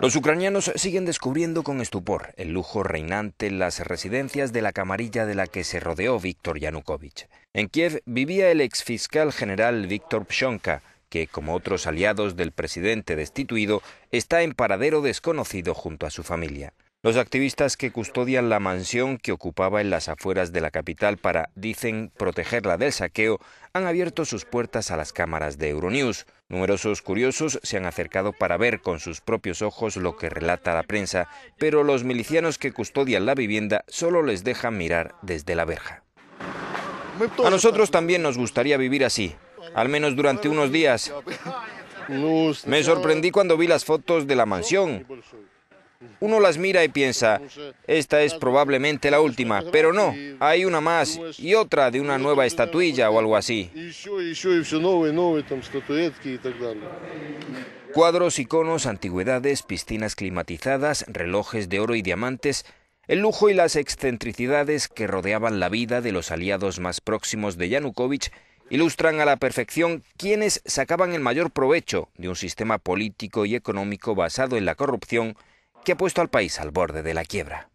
Los ucranianos siguen descubriendo con estupor el lujo reinante en las residencias de la camarilla de la que se rodeó Víctor Yanukovych. En Kiev vivía el exfiscal general Víctor Pshonka, que, como otros aliados del presidente destituido, está en paradero desconocido junto a su familia. Los activistas que custodian la mansión que ocupaba en las afueras de la capital para, dicen, protegerla del saqueo, han abierto sus puertas a las cámaras de Euronews. Numerosos curiosos se han acercado para ver con sus propios ojos lo que relata la prensa, pero los milicianos que custodian la vivienda solo les dejan mirar desde la verja. A nosotros también nos gustaría vivir así, al menos durante unos días. Me sorprendí cuando vi las fotos de la mansión. Uno las mira y piensa, esta es probablemente la última, pero no, hay una más y otra de una nueva estatuilla o algo así. Cuadros, iconos, antigüedades, piscinas climatizadas, relojes de oro y diamantes, el lujo y las excentricidades que rodeaban la vida de los aliados más próximos de Yanukovych ilustran a la perfección quienes sacaban el mayor provecho de un sistema político y económico basado en la corrupción que ha puesto al país al borde de la quiebra.